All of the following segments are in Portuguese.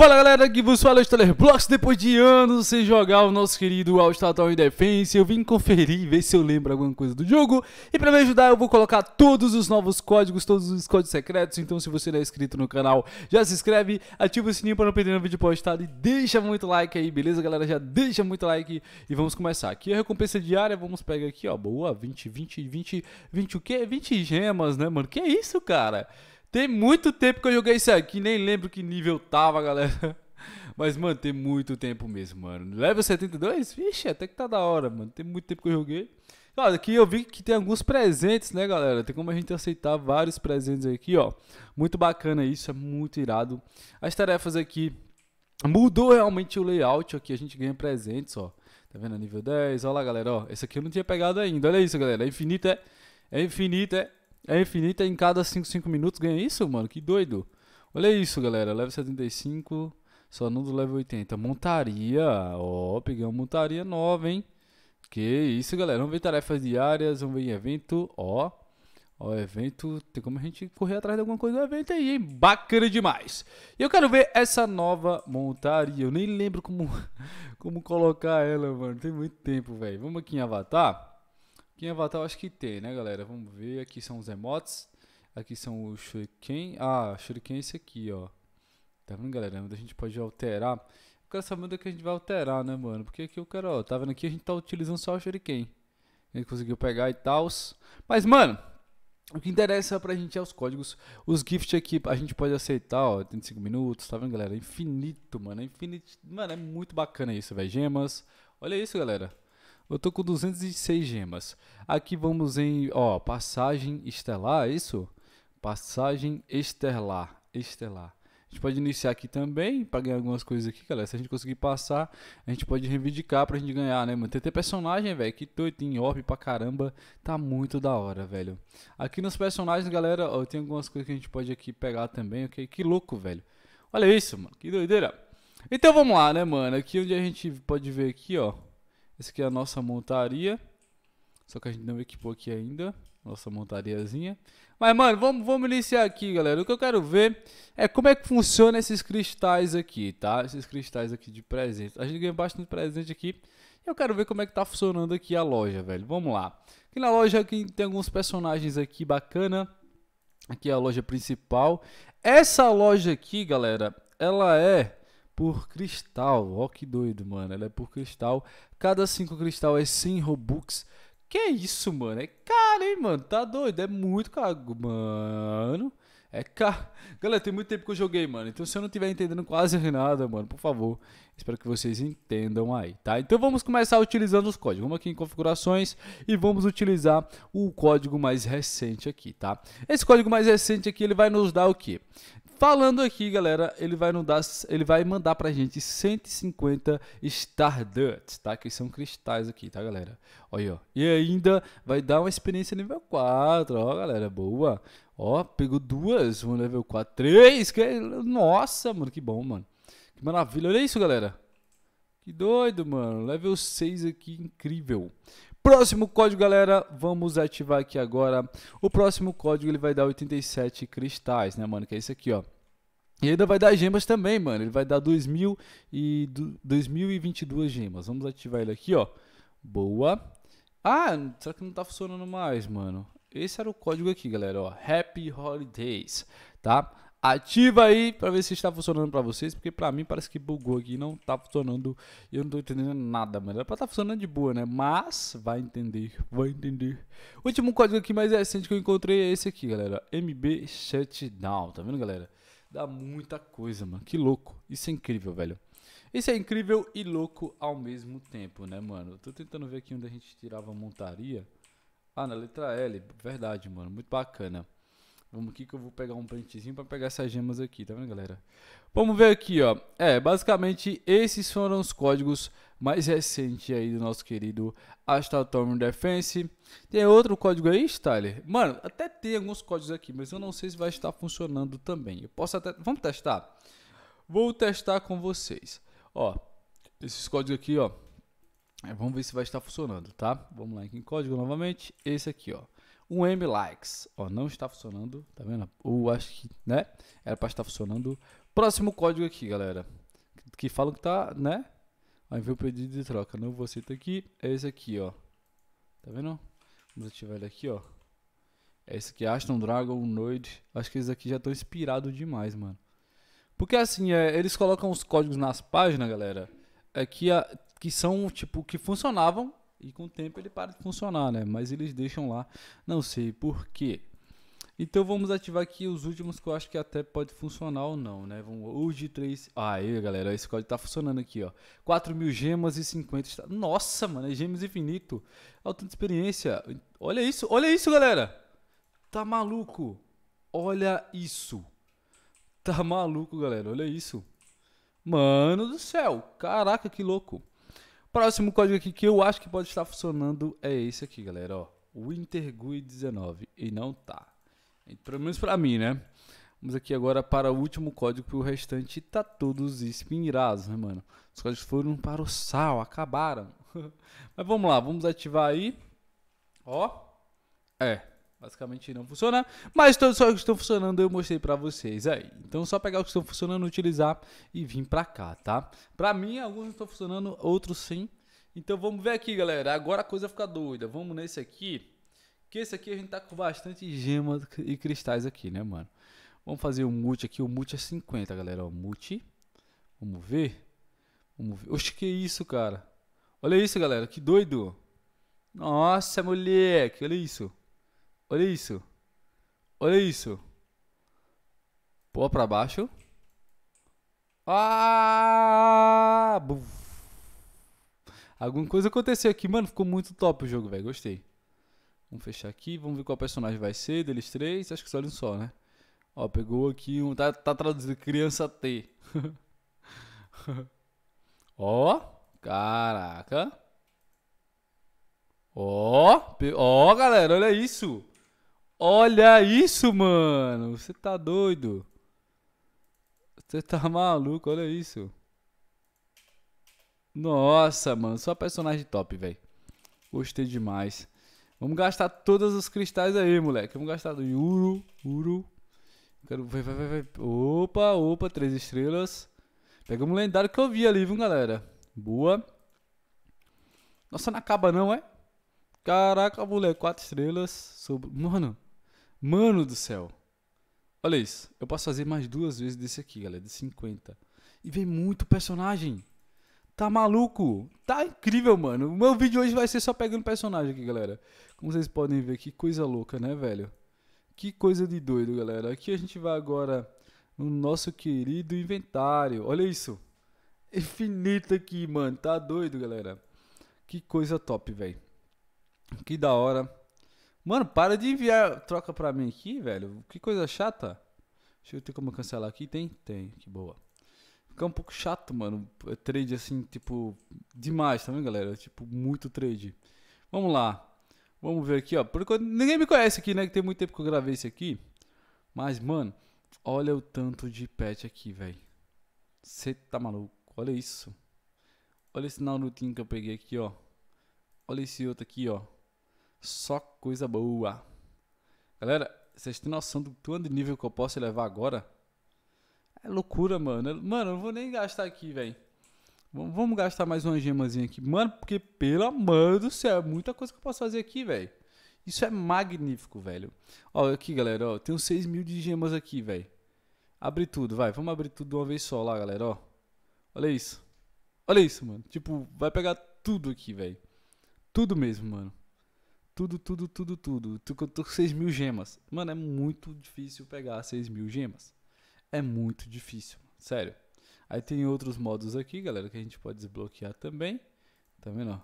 Fala galera, que vos fala Stellar Blocks. Depois de anos sem jogar o nosso querido All Star Tower Defense, eu vim conferir, ver se eu lembro alguma coisa do jogo. E para me ajudar, eu vou colocar todos os novos códigos, todos os códigos secretos. Então, se você não é inscrito no canal, já se inscreve, ativa o sininho para não perder nenhum vídeo postado e deixa muito like aí, beleza galera? Já deixa muito like e vamos começar. Aqui é a recompensa diária, vamos pegar aqui, ó, boa, 20, 20, 20, 20 o quê? 20 gemas, né, mano? Que isso, cara? Tem muito tempo que eu joguei isso aqui, nem lembro que nível tava, galera. Mas, mano, tem muito tempo mesmo, mano. Level 72? Vixe, até que tá da hora, mano. Tem muito tempo que eu joguei. Claro, aqui eu vi que tem alguns presentes, né, galera? Tem como a gente aceitar vários presentes aqui, ó. Muito bacana isso, é muito irado. As tarefas aqui mudou realmente o layout aqui. A gente ganha presentes, ó. Tá vendo? Nível 10. Olha lá, galera, ó. Esse aqui eu não tinha pegado ainda. Olha isso, galera. É infinito, é? É infinito, é? é infinita em cada 5, 5 minutos ganha isso, mano? Que doido. Olha isso, galera. Level 75, só não do level 80. Montaria, ó, oh, pegamos montaria nova, hein? Que isso, galera. Vamos ver tarefas diárias, vamos ver em evento, ó. Oh. Ó, oh, evento, tem como a gente correr atrás de alguma coisa do evento aí, hein? Bacana demais. E eu quero ver essa nova montaria. Eu nem lembro como, como colocar ela, mano. Tem muito tempo, velho. Vamos aqui em Avatar. Quem em Avatar eu acho que tem, né, galera? Vamos ver. Aqui são os emotes. Aqui são os shuriken. Ah, shuriken é esse aqui, ó. Tá vendo, galera? A gente pode alterar. Eu quero saber onde é que a gente vai alterar, né, mano? Porque aqui eu quero, ó. Tá vendo aqui? A gente tá utilizando só o shuriken. A gente conseguiu pegar e tal. Mas, mano, o que interessa pra gente é os códigos. Os gifts aqui a gente pode aceitar, ó, 35 minutos, tá vendo, galera? É infinito, mano. É infinito. Mano, é muito bacana isso, velho. Gemas. Olha isso, galera. Eu tô com 206 gemas. Aqui vamos em, ó, passagem estelar, é isso? Passagem estelar, estelar. A gente pode iniciar aqui também para ganhar algumas coisas aqui, galera. Se a gente conseguir passar, a gente pode reivindicar pra gente ganhar, né, mano? Tem até personagem, velho, que doido, em orb pra caramba. Tá muito da hora, velho. Aqui nos personagens, galera, ó, tem algumas coisas que a gente pode aqui pegar também, ok? Que louco, velho. Olha isso, mano, que doideira. Então vamos lá, né, mano? Aqui onde a gente pode ver aqui, ó. Essa aqui é a nossa montaria. Só que a gente não equipou aqui ainda. Nossa montariazinha. Mas, mano, vamos, vamos iniciar aqui, galera. O que eu quero ver é como é que funciona esses cristais aqui, tá? Esses cristais aqui de presente. A gente ganha bastante presente aqui. Eu quero ver como é que tá funcionando aqui a loja, velho. Vamos lá. Aqui na loja aqui tem alguns personagens aqui bacana. Aqui é a loja principal. Essa loja aqui, galera, ela é por cristal. Ó, que doido, mano. Ela é por cristal. Cada cinco cristal é 100 Robux. Que isso, mano? É caro, hein, mano? Tá doido? É muito caro, mano. É, cá, galera, tem muito tempo que eu joguei, mano. Então, se eu não estiver entendendo quase nada, mano, por favor, espero que vocês entendam aí, tá? Então, vamos começar utilizando os códigos. Vamos aqui em configurações e vamos utilizar o código mais recente aqui, tá? Esse código mais recente aqui, ele vai nos dar o quê? Falando aqui, galera, ele vai, nos dar, ele vai mandar pra gente 150 Stardust, tá? Que são cristais aqui, tá, galera? Olha, ó. E ainda vai dar uma experiência nível 4, ó, galera, boa. Ó, pegou duas, um level 4, três. Que... É, nossa, mano, que bom, mano. Que maravilha. Olha isso, galera. Que doido, mano. Level 6 aqui, incrível. Próximo código, galera, vamos ativar aqui agora. O próximo código ele vai dar 87 cristais, né, mano? Que é esse aqui, ó. E ainda vai dar gemas também, mano. Ele vai dar 2000 e 2022 gemas. Vamos ativar ele aqui, ó. Boa. Ah, será que não tá funcionando mais, mano? Esse era o código aqui, galera, ó, Happy Holidays, tá? Ativa aí para ver se está funcionando para vocês, porque para mim parece que bugou aqui, não tá funcionando, eu não tô entendendo nada, mano. Era estar tá funcionando de boa, né? Mas vai entender, vai entender. O último código aqui mais recente que eu encontrei é esse aqui, galera, MB Shutdown, tá vendo, galera? Dá muita coisa, mano. Que louco. Isso é incrível, velho. Isso é incrível e louco ao mesmo tempo, né, mano? Eu tô tentando ver aqui onde a gente tirava montaria. Ah, na letra L. Verdade, mano. Muito bacana. Vamos aqui que eu vou pegar um printzinho para pegar essas gemas aqui, tá vendo, galera? Vamos ver aqui, ó. É, basicamente esses foram os códigos mais recentes aí do nosso querido Astatorm Defense. Tem outro código aí, Styler? Mano, até tem alguns códigos aqui, mas eu não sei se vai estar funcionando também. Eu posso até... Vamos testar? Vou testar com vocês. Ó, esses códigos aqui, ó. É, vamos ver se vai estar funcionando, tá? Vamos lá em código novamente. Esse aqui, ó. um m likes. Ó, não está funcionando, tá vendo? Ou acho que, né? Era para estar funcionando. Próximo código aqui, galera. Que falam que tá, né? Aí vem o pedido de troca. Não vou aceitar aqui. É esse aqui, ó. Tá vendo? Vamos ativar ele aqui, ó. É esse aqui, Aston Dragon, Noid. Acho que eles aqui já estão inspirados demais, mano. Porque assim, é, eles colocam os códigos nas páginas, galera. É que a, que são, tipo, que funcionavam e com o tempo ele para de funcionar, né? Mas eles deixam lá, não sei por quê. Então vamos ativar aqui os últimos que eu acho que até pode funcionar ou não, né? Vamos, o três 3. Ah, aí, galera, esse código tá funcionando aqui, ó. 4 mil gemas e 50. Nossa, mano, é gemas infinito. Alta experiência. Olha isso, olha isso, galera. Tá maluco. Olha isso. Tá maluco, galera, olha isso. Mano do céu. Caraca, que louco. Próximo código aqui que eu acho que pode estar funcionando é esse aqui, galera. Ó, WinterGui 19. E não tá. Pelo menos para mim, né? Vamos aqui agora para o último código, porque o restante tá todos espinhados, né, mano? Os códigos foram para o sal, acabaram. Mas vamos lá, vamos ativar aí. Ó. É, Basicamente não funciona, mas todos só que estão funcionando eu mostrei para vocês aí. Então só pegar os que estão funcionando, utilizar e vir para cá, tá? Para mim alguns estão funcionando, outros sim. Então vamos ver aqui, galera. Agora a coisa fica doida. Vamos nesse aqui, que esse aqui a gente tá com bastante gemas e cristais aqui, né, mano? Vamos fazer o um multi aqui, o multi é 50, galera, ó, multi. Vamos ver. Vamos ver. Oxe, que isso, cara? Olha isso, galera, que doido. Nossa, moleque, olha isso. Olha isso. Olha isso. Pula pra baixo. Ah! Alguma coisa aconteceu aqui. Mano, ficou muito top o jogo, velho. Gostei. Vamos fechar aqui. Vamos ver qual personagem vai ser deles três. Acho que só um só, né? Ó, pegou aqui um... Tá, tá traduzido criança T. Ó. Caraca. Ó. Ó, galera. Olha isso. Olha isso, mano. Você tá doido. Você tá maluco, olha isso. Nossa, mano. Só personagem top, velho. Gostei demais. Vamos gastar todos os cristais aí, moleque. Vamos gastar do Uru, Uru. Quero... Vai, vai, vai, vai. Opa, opa, três estrelas. Pegamos um lendário que eu vi ali, viu, galera? Boa. Nossa, não acaba não, é? Caraca, moleque, quatro estrelas. Sobre... Mano, Mano do céu. Olha isso. Eu posso fazer mais duas vezes desse aqui, galera. De 50. E vem muito personagem. Tá maluco? Tá incrível, mano. O meu vídeo hoje vai ser só pegando personagem aqui, galera. Como vocês podem ver, que coisa louca, né, velho? Que coisa de doido, galera. Aqui a gente vai agora no nosso querido inventário. Olha isso. Infinito aqui, mano. Tá doido, galera. Que coisa top, velho. Que da hora. Mano, para de enviar troca pra mim aqui, velho. Que coisa chata. Deixa eu ter como cancelar aqui. Tem? Tem. Que boa. Fica um pouco chato, mano. É trade assim, tipo, demais, tá vendo, galera? Tipo, muito trade. Vamos lá. Vamos ver aqui, ó. Por enquanto, ninguém me conhece aqui, né? Que tem muito tempo que eu gravei isso aqui. Mas, mano, olha o tanto de pet aqui, velho. Você tá maluco? Olha isso. Olha esse Narutinho que eu peguei aqui, ó. Olha esse outro aqui, ó. Só coisa boa. Galera, vocês têm noção do quanto de nível que eu posso levar agora? É loucura, mano. Mano, eu não vou nem gastar aqui, velho. Vamos gastar mais uma gemazinha aqui. Mano, porque, pelo amor do céu, é muita coisa que eu posso fazer aqui, velho. Isso é magnífico, velho. Ó, aqui, galera, ó. Tenho 6 mil de gemas aqui, velho. Abre tudo, vai. Vamos abrir tudo de uma vez só lá, galera, ó. Olha isso. Olha isso, mano. Tipo, vai pegar tudo aqui, velho. Tudo mesmo, mano tudo, tudo, tudo, tudo. tô com 6 mil gemas. Mano, é muito difícil pegar 6 mil gemas. É muito difícil, sério. Aí tem outros modos aqui, galera, que a gente pode desbloquear também. Tá vendo? Ó?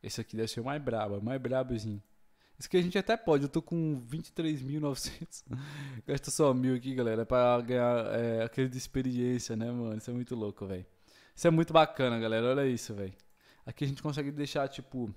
Esse aqui deve ser o mais brabo, é o mais brabozinho. Esse que a gente até pode, eu tô com 23.900. Gasta só mil aqui, galera, pra ganhar é, aquele de experiência, né, mano? Isso é muito louco, velho. Isso é muito bacana, galera, olha isso, velho. Aqui a gente consegue deixar, tipo,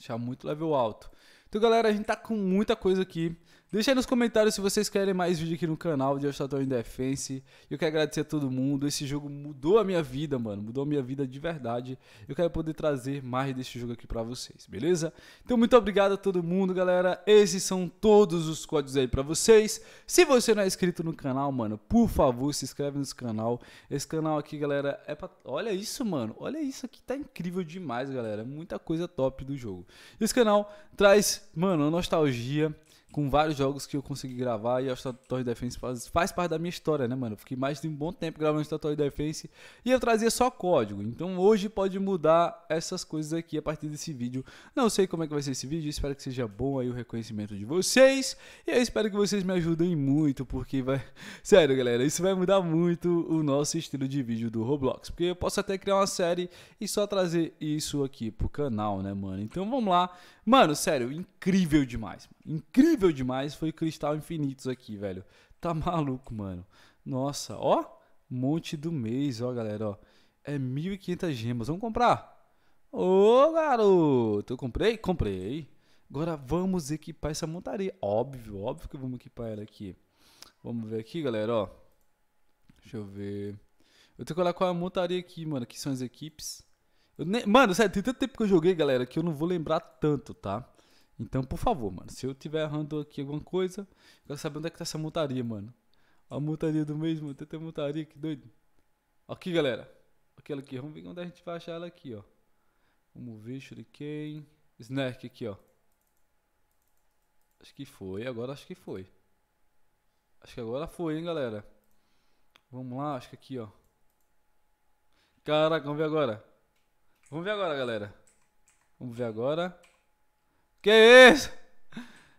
Deixar muito level alto. Então, galera, a gente tá com muita coisa aqui. Deixa aí nos comentários se vocês querem mais vídeo aqui no canal de Ostatão em Defense. Eu quero agradecer a todo mundo. Esse jogo mudou a minha vida, mano. Mudou a minha vida de verdade. Eu quero poder trazer mais desse jogo aqui pra vocês, beleza? Então, muito obrigado a todo mundo, galera. Esses são todos os códigos aí pra vocês. Se você não é inscrito no canal, mano, por favor, se inscreve nesse canal. Esse canal aqui, galera, é pra... Olha isso, mano. Olha isso aqui. Tá incrível demais, galera. Muita coisa top do jogo. Esse canal traz, mano, nostalgia com vários jogos que eu consegui gravar e a Statutory Defense faz, faz parte da minha história, né, mano? fiquei mais de um bom tempo gravando Statutory Defense e eu trazia só código. Então hoje pode mudar essas coisas aqui a partir desse vídeo. Não sei como é que vai ser esse vídeo, espero que seja bom aí o reconhecimento de vocês. E eu espero que vocês me ajudem muito, porque vai. Sério, galera, isso vai mudar muito o nosso estilo de vídeo do Roblox. Porque eu posso até criar uma série e só trazer isso aqui pro canal, né, mano? Então vamos lá. Mano, sério, incrível demais. Incrível demais foi Cristal Infinitos aqui, velho. Tá maluco, mano. Nossa, ó. Monte do mês, ó, galera, ó. É 1.500 gemas. Vamos comprar? Ô, garoto. Eu comprei? Comprei. Agora vamos equipar essa montaria. Óbvio, óbvio que vamos equipar ela aqui. Vamos ver aqui, galera, ó. Deixa eu ver. Eu tenho que olhar qual é a montaria aqui, mano. Que são as equipes. Ne... Mano, sério, tem tanto tempo que eu joguei, galera, que eu não vou lembrar tanto, tá? Então, por favor, mano, se eu tiver errando aqui alguma coisa, eu quero saber onde é que tá essa multaria, mano. A multaria do mesmo, tem multaria, que doido. Aqui, galera. Aquela aqui, vamos ver onde a gente vai achar ela aqui, ó. Vamos ver, shuriken. Snack aqui, ó. Acho que foi, agora acho que foi. Acho que agora foi, hein, galera. Vamos lá, acho que aqui, ó. Caraca, vamos ver agora. Vamos ver agora, galera. Vamos ver agora. Que isso?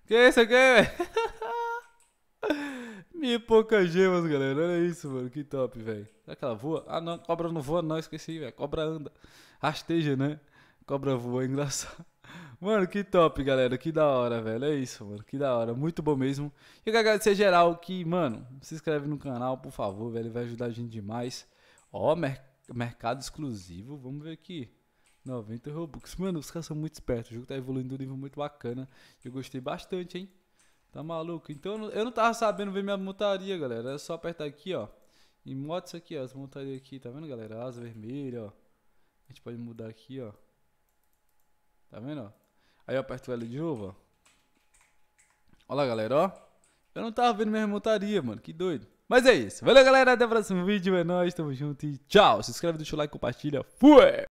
Que isso aqui, velho? Me poucas gemas, galera. Olha isso, mano. Que top, velho. Será que ela voa? Ah, não. Cobra não voa, não. Esqueci, velho. Cobra anda. Rasteja, né? Cobra voa. É engraçado. Mano, que top, galera. Que da hora, velho. É isso, mano. Que da hora. Muito bom mesmo. E eu quero agradecer geral que, mano, se inscreve no canal, por favor, velho. Vai ajudar a gente demais. Ó, mer mercado exclusivo. Vamos ver aqui. 90 Robux. Mano, os caras são muito espertos. O jogo tá evoluindo de um nível muito bacana. Eu gostei bastante, hein? Tá maluco? Então eu não tava sabendo ver minha montaria, galera. É só apertar aqui, ó. E moto isso aqui, ó. As montarias aqui, tá vendo, galera? Asa vermelha, ó. A gente pode mudar aqui, ó. Tá vendo, ó? Aí eu aperto o L de novo, ó. Olha lá, galera, ó. Eu não tava vendo minha montaria, mano. Que doido. Mas é isso. Valeu, galera. Até o próximo vídeo. É nóis. Tamo junto e tchau. Se inscreve, deixa o like, compartilha. Fui!